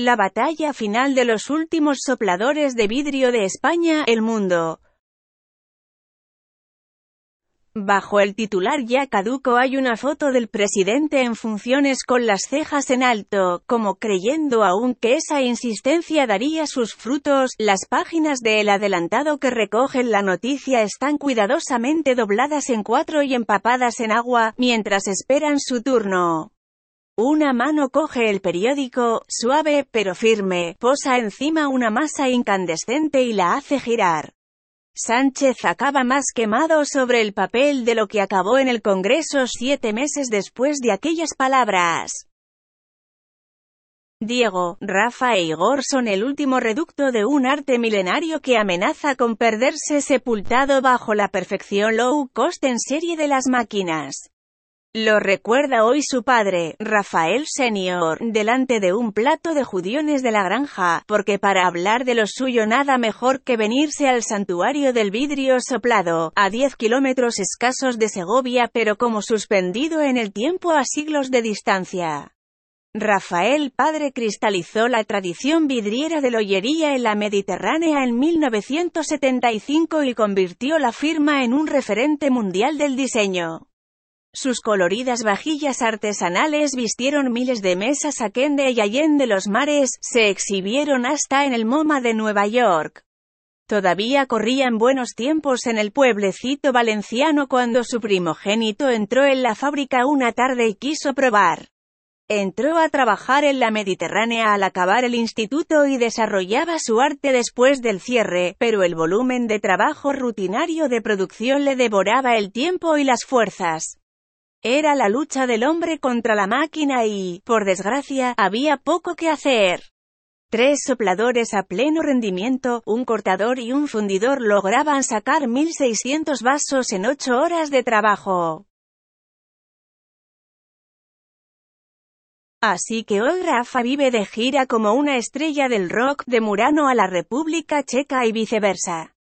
La batalla final de los últimos sopladores de vidrio de España, el mundo. Bajo el titular ya caduco hay una foto del presidente en funciones con las cejas en alto, como creyendo aún que esa insistencia daría sus frutos. Las páginas de El Adelantado que recogen la noticia están cuidadosamente dobladas en cuatro y empapadas en agua, mientras esperan su turno. Una mano coge el periódico, suave, pero firme, posa encima una masa incandescente y la hace girar. Sánchez acaba más quemado sobre el papel de lo que acabó en el Congreso siete meses después de aquellas palabras. Diego, Rafa e Igor son el último reducto de un arte milenario que amenaza con perderse sepultado bajo la perfección low cost en serie de las máquinas. Lo recuerda hoy su padre, Rafael Senior, delante de un plato de judiones de la granja, porque para hablar de lo suyo nada mejor que venirse al santuario del vidrio soplado, a 10 kilómetros escasos de Segovia pero como suspendido en el tiempo a siglos de distancia. Rafael Padre cristalizó la tradición vidriera de loyería en la Mediterránea en 1975 y convirtió la firma en un referente mundial del diseño. Sus coloridas vajillas artesanales vistieron miles de mesas a Kende y Allende los mares, se exhibieron hasta en el MoMA de Nueva York. Todavía corrían buenos tiempos en el pueblecito valenciano cuando su primogénito entró en la fábrica una tarde y quiso probar. Entró a trabajar en la Mediterránea al acabar el instituto y desarrollaba su arte después del cierre, pero el volumen de trabajo rutinario de producción le devoraba el tiempo y las fuerzas. Era la lucha del hombre contra la máquina y, por desgracia, había poco que hacer. Tres sopladores a pleno rendimiento, un cortador y un fundidor lograban sacar 1.600 vasos en ocho horas de trabajo. Así que hoy Rafa vive de gira como una estrella del rock de Murano a la República Checa y viceversa.